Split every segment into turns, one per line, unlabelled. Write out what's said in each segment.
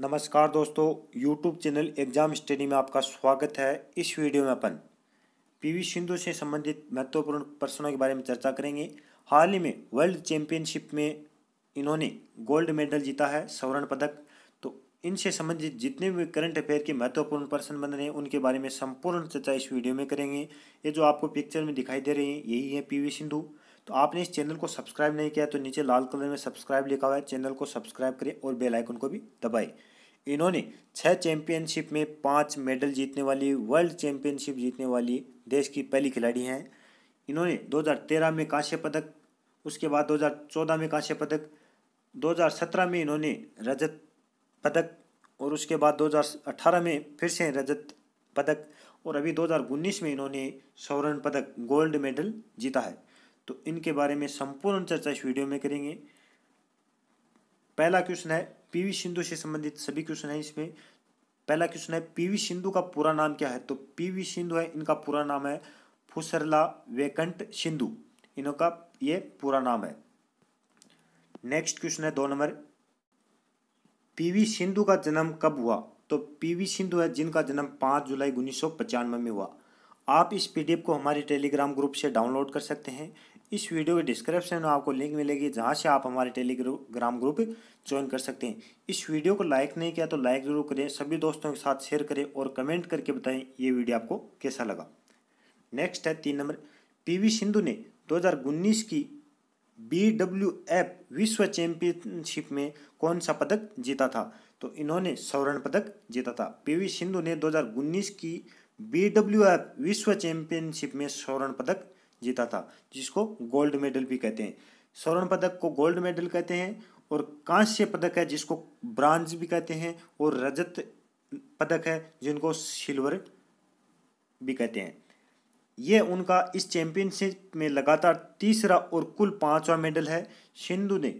नमस्कार दोस्तों YouTube channel exam study में आपका स्वागत है इस वीडियो में अपन पीवी सिंधु से संबंधित महत्वपूर्ण प्रश्नों के बारे में चर्चा करेंगे हाल ही में वर्ल्ड चैंपियनशिप में इन्होंने गोल्ड मेडल जीता है स्वर्ण पदक तो इनसे संबंधित जितने भी करंट अफेयर के महत्वपूर्ण प्रश्न बन रहे हैं उनके बारे में संपूर्ण चर्चा इस वीडियो में करेंगे ये जो आपको पिक्चर में दिखाई दे रही है यही है पी सिंधु तो आपने इस चैनल को सब्सक्राइब नहीं किया तो नीचे लाल कलर में सब्सक्राइब लिखा हुआ है चैनल को सब्सक्राइब करें और बेल आइकन को भी दबाएं इन्होंने छः चैंपियनशिप में पाँच मेडल जीतने वाली वर्ल्ड चैंपियनशिप जीतने वाली देश की पहली खिलाड़ी हैं इन्होंने 2013 में कांस्य पदक उसके बाद 2014 में कांस्य पदक 2017 में इन्होंने रजत पदक और उसके बाद 2018 में फिर से रजत पदक और अभी 2019 में इन्होंने स्वर्ण पदक गोल्ड मेडल जीता है तो इनके बारे में संपूर्ण चर्चा इस वीडियो में करेंगे पहला क्वेश्चन है पीवी सिंधु से संबंधित सभी क्वेश्चन है इसमें पहला क्वेश्चन है पीवी सिंधु का पूरा नाम क्या है तो पीवी सिंधु है इनका पूरा नाम है फुसरला वेकंट सिंधु इनका ये पूरा नाम है नेक्स्ट क्वेश्चन है दो नंबर पीवी सिंधु का जन्म कब हुआ तो पीवी सिंधु है जिनका जन्म पाँच जुलाई उन्नीस में हुआ आप इस पीडीएफ को हमारे टेलीग्राम ग्रुप से डाउनलोड कर सकते हैं इस वीडियो के डिस्क्रिप्शन में आपको लिंक मिलेगी जहाँ से आप हमारे टेलीग्राम ग्रुप ज्वाइन कर सकते हैं इस वीडियो को लाइक नहीं किया तो लाइक जरूर करें सभी दोस्तों के साथ शेयर करें और कमेंट करके बताएं ये वीडियो आपको कैसा लगा नेक्स्ट है तीन नंबर पीवी सिंधु ने 2019 की बी डब्ल्यू एफ विश्व चैंपियनशिप में कौन सा पदक जीता था तो इन्होंने स्वर्ण पदक जीता था पीवी सिंधु ने दो की बी डब्ल्यू एफ विश्व चैंपियनशिप में स्वर्ण पदक जीता था जिसको गोल्ड मेडल भी कहते हैं स्वर्ण पदक को गोल्ड मेडल कहते हैं और कांस्य पदक है जिसको ब्रांज भी कहते हैं और रजत पदक है जिनको सिल्वर भी कहते हैं ये उनका इस चैंपियनशिप में लगातार तीसरा और कुल पांचवा मेडल है सिंधु ने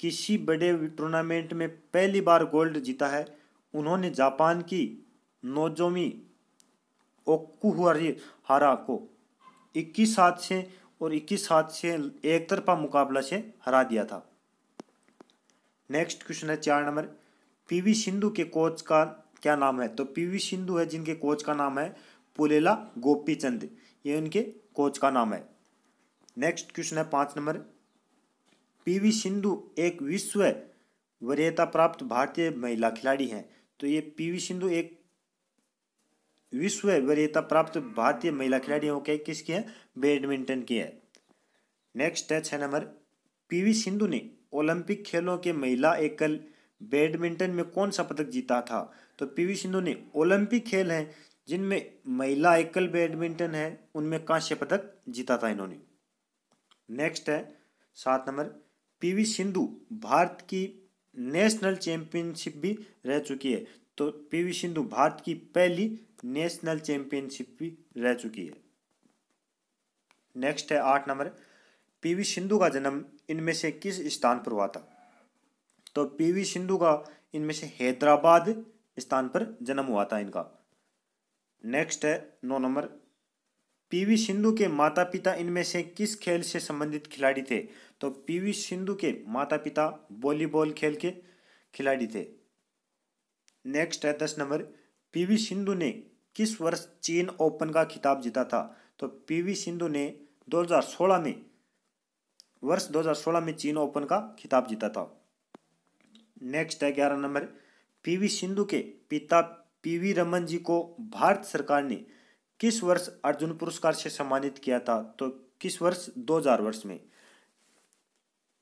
किसी बड़े टूर्नामेंट में पहली बार गोल्ड जीता है उन्होंने जापान की नोजोमी ओकुहरी हारा को इक्कीस सात से और इक्कीस सात से एक तरफा मुकाबला से हरा दिया था नेक्स्ट क्वेश्चन है चार नंबर पीवी सिंधु के कोच का क्या नाम है तो पीवी सिंधु है जिनके कोच का नाम है पुलेला गोपी चंद ये उनके कोच का नाम है नेक्स्ट क्वेश्चन है पाँच नंबर पीवी सिंधु एक विश्व वरीयता प्राप्त भारतीय महिला खिलाड़ी हैं तो ये पीवी सिंधु एक विश्व वरीयता प्राप्त भारतीय महिला खिलाड़ियों के किसकी है बैडमिंटन की है नेक्स्ट है छः नंबर पीवी सिंधु ने ओलंपिक खेलों के महिला एकल बैडमिंटन में कौन सा पदक जीता था तो पीवी सिंधु ने ओलंपिक खेल हैं जिनमें महिला एकल बैडमिंटन है उनमें कांस्य पदक जीता था इन्होंने नेक्स्ट है सात नंबर पीवी सिंधु भारत की नेशनल चैंपियनशिप भी रह चुकी है तो पीवी सिंधु भारत की पहली नेशनल चैंपियनशिप भी रह चुकी है नेक्स्ट है आठ नंबर पीवी सिंधु का जन्म इनमें से किस स्थान पर हुआ था तो पीवी सिंधु का इनमें से हैदराबाद स्थान पर जन्म हुआ था इनका नेक्स्ट है नौ नंबर पीवी सिंधु के माता पिता इनमें से किस खेल से संबंधित खिलाड़ी थे तो पीवी सिंधु के माता पिता वॉलीबॉल खेल के खिलाड़ी थे नेक्स्ट है दस नंबर पीवी सिंधु ने किस वर्ष चीन ओपन का खिताब जीता था तो पीवी सिंधु ने 2016 में वर्ष 2016 में चीन ओपन का खिताब जीता था नेक्स्ट है ग्यारह नंबर पीवी सिंधु के पिता पीवी रमन जी को भारत सरकार ने किस वर्ष अर्जुन पुरस्कार से सम्मानित किया था तो किस वर्ष 2000 वर्ष में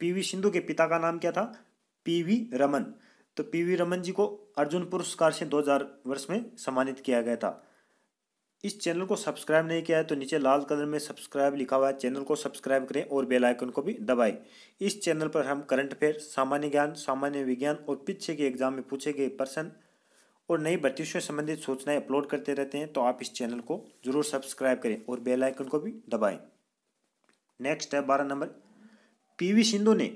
पीवी सिंधु के पिता का नाम क्या था पीवी रमन तो पीवी रमन जी को अर्जुन पुरस्कार से 2000 वर्ष में सम्मानित किया गया था इस चैनल को सब्सक्राइब नहीं किया है तो नीचे लाल कलर में सब्सक्राइब लिखा हुआ है चैनल को सब्सक्राइब करें और बेल आइकन को भी दबाएं इस चैनल पर हम करंट अफेयर सामान्य ज्ञान सामान्य विज्ञान और पीछे के एग्जाम में पूछे गए प्रश्न और नई भर्ती से संबंधित सूचनाएं अपलोड करते रहते हैं तो आप इस चैनल को जरूर सब्सक्राइब करें और बेल आइकन को भी दबाएं नेक्स्ट है बारह नंबर पीवी सिंधु ने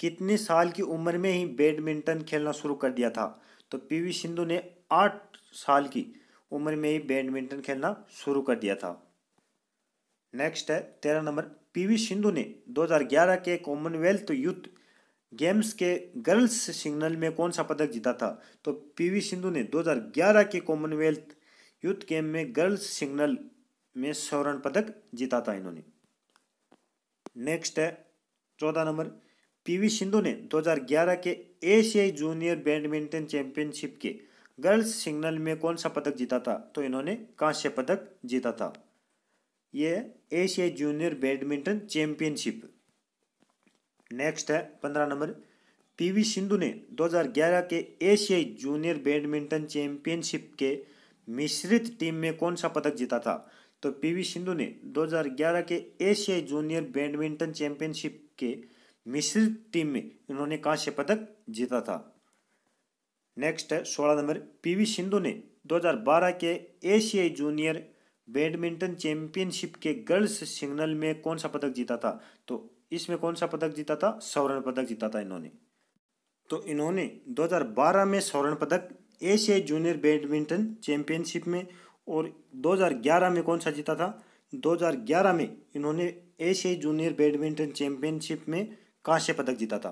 कितने साल की उम्र में ही बैडमिंटन खेलना शुरू कर दिया था तो पीवी सिंधु ने आठ साल की उम्र में ही बैडमिंटन खेलना शुरू कर दिया था नेक्स्ट है तेरह नंबर पीवी सिंधु ने 2011 के कॉमनवेल्थ यूथ गेम्स के गर्ल्स सिग्नल में कौन सा पदक जीता था तो पीवी सिंधु ने 2011 के कॉमनवेल्थ यूथ गेम में गर्ल्स सिग्नल में स्वर्ण पदक जीता था इन्होंने नेक्स्ट है चौदह नंबर पीवी सिंधु ने 2011 के एशियाई जूनियर बैडमिंटन चैंपियनशिप के गर्ल्स सिग्नल में कौन सा पदक जीता था तो इन्होंने कांस्य पदक जीता था ये एशियाई जूनियर बैडमिंटन चैंपियनशिप नेक्स्ट है पंद्रह नंबर पीवी सिंधु ने 2011 के एशियाई जूनियर बैडमिंटन चैंपियनशिप के मिश्रित टीम में कौन सा पदक जीता था तो पीवी सिंधु ने 2011 के एशियाई जूनियर बैडमिंटन चैंपियनशिप के मिश्रित टीम में इन्होंने कांस्य पदक जीता था नेक्स्ट है सोलह नंबर पीवी सिंधु ने 2012 के एशियाई जूनियर बैडमिंटन चैंपियनशिप के गर्ल्स सिग्नल में कौन सा पदक जीता था तो इसमें कौन सा पदक जीता था स्वर्ण पदक जीता था इन्होंने तो इन्होंने 2012 में स्वर्ण पदक एशिया जूनियर बैडमिंटन चैंपियनशिप में और 2011 में कौन सा जीता था 2011 में इन्होंने एशियाई जूनियर बैडमिंटन चैंपियनशिप में कांस्य पदक जीता था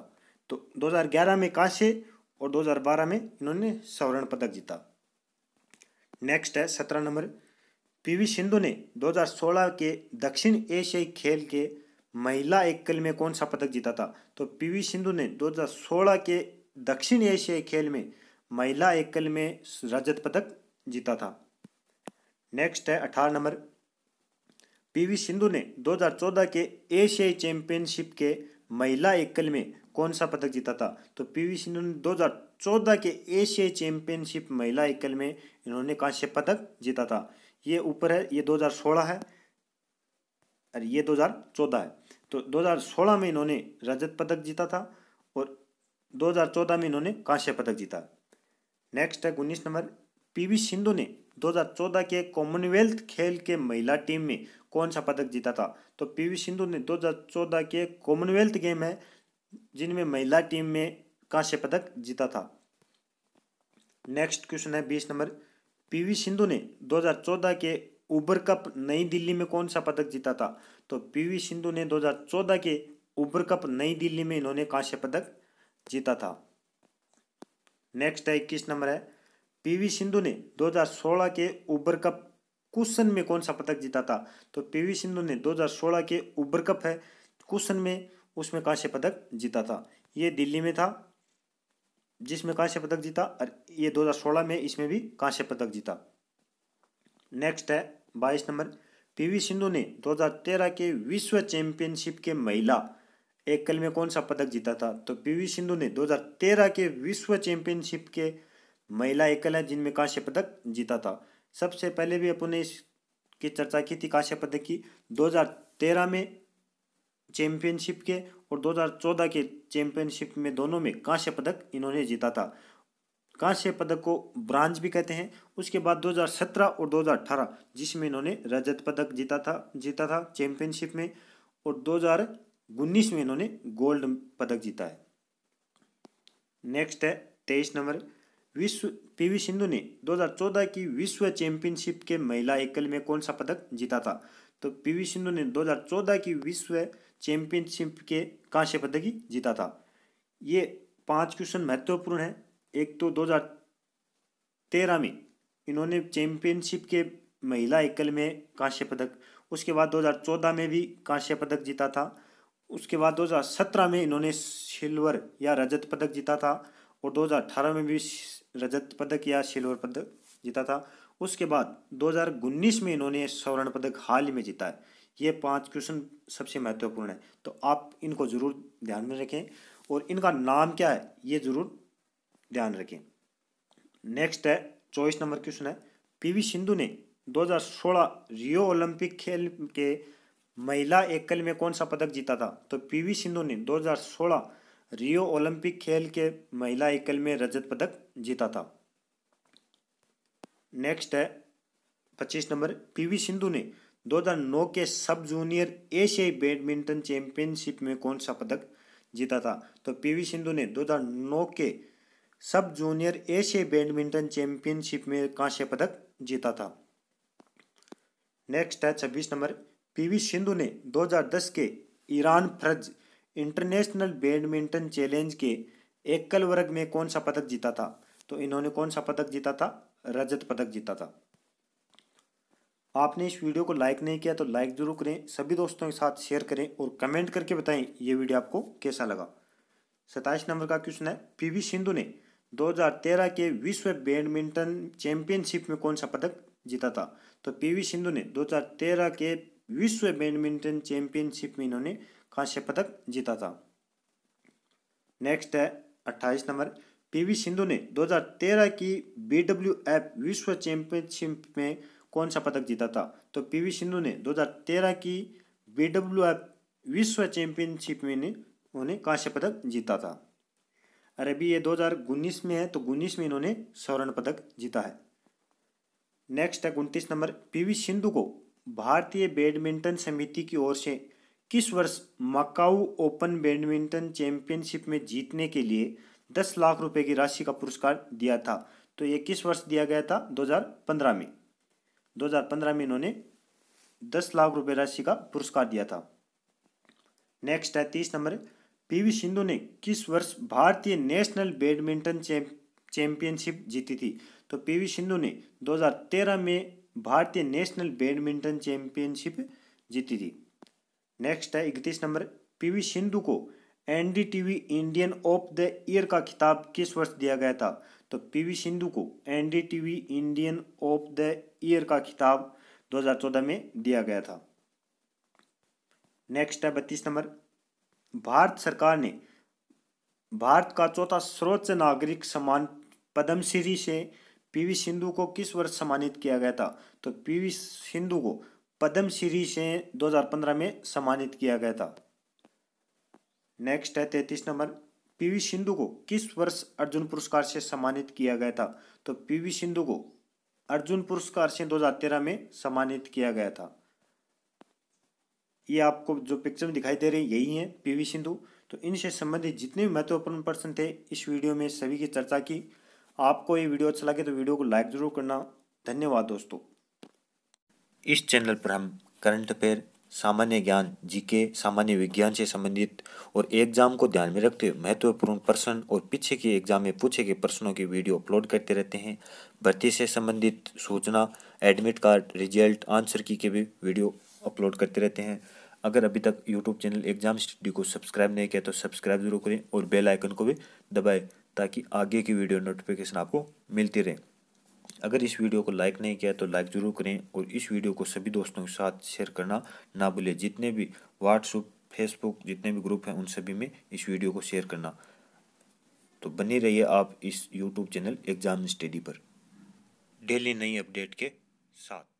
तो 2011 में कांस्य और 2012 में इन्होंने स्वर्ण पदक जीता नेक्स्ट है सत्रह नंबर पीवी सिंधु ने 2016 के दक्षिण एशियाई खेल के महिला एकल में कौन सा पदक जीता था तो पीवी सिंधु ने 2016 के दक्षिण एशियाई खेल में महिला एकल में रजत पदक जीता था नेक्स्ट है अठारह नंबर पीवी सिंधु ने 2014 के एशियाई चैंपियनशिप के महिला एकल में कौन सा पदक जीता था तो पीवी सिंधु ने 2014 के एशियाई चैंपियनशिप महिला एकल में इन्होंने कांस्य पदक जीता था ये ऊपर है ये 2016 है और ये 2014 है तो 2016 में इन्होंने रजत पदक जीता था और 2014 में इन्होंने कांस्य पदक जीता नेक्स्ट है उन्नीस नंबर पीवी सिंधु ने 2014 के कॉमनवेल्थ खेल के महिला टीम में कौन सा पदक जीता था तो पीवी सिंधु ने 2014 के कॉमनवेल्थ गेम है जिनमें महिला टीम में कांस्य पदक जीता था नेक्स्ट क्वेश्चन है बीस नंबर पीवी सिंधु ने 2014 के उबर कप नई दिल्ली में कौन सा पदक जीता था तो पीवी सिंधु ने 2014 के उबर कप नई दिल्ली में इन्होंने कांस्य पदक जीता था नेक्स्ट है इक्कीस नंबर है पीवी सिंधु ने 2016 के उबर कप कुशन में कौन सा पदक जीता था तो पीवी सिंधु ने 2016 के उबर कप है कुशन में उसमें कांस्य पदक जीता था ये दिल्ली में था जिसमें कांस्य पदक जीता और ये 2016 में इसमें भी कांस्य पदक जीता नेक्स्ट है बाईस नंबर पीवी सिंधु ने 2013 के विश्व चैंपियनशिप के महिला एकल में कौन सा पदक जीता था तो पीवी सिंधु ने 2013 के विश्व चैंपियनशिप के महिला एकल है जिनमें कांस्य पदक जीता था सबसे पहले भी अपने इसकी चर्चा की थी कांस्य पदक की 2013 में चैंपियनशिप के और 2014 के चैंपियनशिप में दोनों में कांस्य पदक इन्होंने जीता था कांस्य पदक को ब्रांज भी कहते हैं उसके बाद 2017 और 2018 जिसमें इन्होंने रजत पदक जीता था जीता था चैंपियनशिप में और 2019 में इन्होंने गोल्ड पदक जीता है नेक्स्ट है तेईस नंबर विश्व पीवी सिंधु ने 2014 की विश्व चैंपियनशिप के महिला एकल में कौन सा पदक जीता था तो पीवी सिंधु ने 2014 की विश्व चैंपियनशिप के कांस्य पदक ही जीता था ये पांच क्वेश्चन महत्वपूर्ण है एक तो 2013 में इन्होंने चैंपियनशिप के महिला एकल में कांस्य पदक उसके बाद 2014 में भी कांस्य पदक जीता था उसके बाद 2017 में इन्होंने सिल्वर या रजत पदक जीता था और 2018 में भी रजत पदक या सिल्वर पदक जीता था उसके बाद 2019 में इन्होंने स्वर्ण पदक हाल ही में जीता है ये पांच क्वेश्चन सबसे महत्वपूर्ण है तो आप इनको ज़रूर ध्यान में रखें और इनका नाम क्या है ये ज़रूर ध्यान रखें नेक्स्ट है चौबीस नंबर क्वेश्चन है पीवी सिंधु ने 2016 रियो ओलंपिक खेल के महिला एकल में कौन सा पदक जीता था तो पीवी सिंधु ने 2016 रियो ओलंपिक खेल के महिला एकल में रजत पदक जीता था नेक्स्ट है पच्चीस नंबर पीवी सिंधु ने 2009 के सब जूनियर एशियाई बैडमिंटन चैंपियनशिप में कौन सा पदक जीता था तो पीवी सिंधु ने 2009 के सब जूनियर एशियाई बैडमिंटन चैंपियनशिप में कांस्य पदक जीता था नेक्स्ट है छब्बीस नंबर पीवी सिंधु ने 2010 के ईरान फ्रज इंटरनेशनल बैडमिंटन चैलेंज के एकल वर्ग में कौन सा पदक जीता था तो इन्होंने कौन सा पदक जीता था रजत पदक जीता था आपने इस वीडियो को लाइक नहीं किया तो लाइक जरूर करें सभी दोस्तों के साथ शेयर करें और कमेंट करके बताएं ये वीडियो आपको कैसा लगा सताइस नंबर का क्वेश्चन है पीवी सिंधु ने 2013 के विश्व बैडमिंटन चैंपियनशिप में कौन सा पदक जीता था तो पीवी सिंधु ने 2013 के विश्व बैडमिंटन चैंपियनशिप में इन्होंने कांस्य पदक जीता था नेक्स्ट है 28 नंबर पीवी सिंधु ने 2013 की एफ विश्व चैंपियनशिप में कौन सा पदक जीता था तो पीवी सिंधु ने 2013 की एफ विश्व चैंपियनशिप में उन्हें कांस्य पदक जीता था और अभी ये 2019 में है तो उन्नीस में इन्होंने स्वर्ण पदक जीता है नेक्स्ट है उनतीस नंबर पीवी सिंधु को भारतीय बैडमिंटन समिति की ओर से किस वर्ष मकाऊ ओपन बैडमिंटन चैंपियनशिप में जीतने के लिए दस लाख रुपए की राशि का पुरस्कार दिया था तो ये किस वर्ष दिया गया था 2015 में 2015 में इन्होंने दस लाख रुपए राशि का पुरस्कार दिया था नेक्स्ट है तीस नंबर पीवी सिंधु ने किस वर्ष भारतीय नेशनल बैडमिंटन चैंपियनशिप जीती थी तो पीवी सिंधु ने 2013 में भारतीय नेशनल बैडमिंटन चैंपियनशिप जीती थी नेक्स्ट है इकतीस नंबर पीवी सिंधु को NDTV Indian of the year का खिताब किस वर्ष दिया गया था तो पीवी सिंधु को NDTV Indian of the year का खिताब 2014 में दिया गया था नेक्स्ट है बत्तीस नंबर भारत सरकार ने भारत का चौथा सर्वोच्च नागरिक सम्मान पद्मश्री से पीवी सिंधु को किस वर्ष सम्मानित किया गया था तो पीवी सिंधु को पद्मश्री से 2015 में सम्मानित किया गया था नेक्स्ट है तैतीस नंबर पीवी सिंधु को किस वर्ष अर्जुन पुरस्कार से सम्मानित किया गया था तो पीवी सिंधु को अर्जुन पुरस्कार से 2013 में सम्मानित किया गया था ये आपको जो पिक्चर में दिखाई दे रही यही है पीवी सिंधु तो इनसे संबंधित जितने भी महत्वपूर्ण पर्सन थे इस वीडियो में सभी की चर्चा की आपको ये वीडियो अच्छा लगे तो वीडियो को लाइक ज़रूर करना धन्यवाद दोस्तों इस चैनल पर हम करंट अफेयर सामान्य ज्ञान जीके सामान्य विज्ञान से संबंधित और एग्जाम को ध्यान में रखते हुए महत्वपूर्ण प्रश्न और पीछे के एग्जाम में पूछे गए प्रश्नों की वीडियो अपलोड करते रहते हैं भर्ती से संबंधित सूचना एडमिट कार्ड रिजल्ट आंसर की के भी वीडियो अपलोड करते रहते हैं अगर अभी तक यूट्यूब चैनल एग्जाम स्टडी को सब्सक्राइब नहीं किया तो सब्सक्राइब जरूर करें और बेल आइकन को भी दबाएं ताकि आगे की वीडियो नोटिफिकेशन आपको मिलती रहे अगर इस वीडियो को लाइक नहीं किया तो लाइक ज़रूर करें और इस वीडियो को सभी दोस्तों के साथ शेयर करना ना भूलें जितने भी व्हाट्सअप फेसबुक जितने भी ग्रुप हैं उन सभी में इस वीडियो को शेयर करना तो बनी रहिए आप इस यूट्यूब चैनल एग्ज़ाम स्टडी पर डेली नई अपडेट के साथ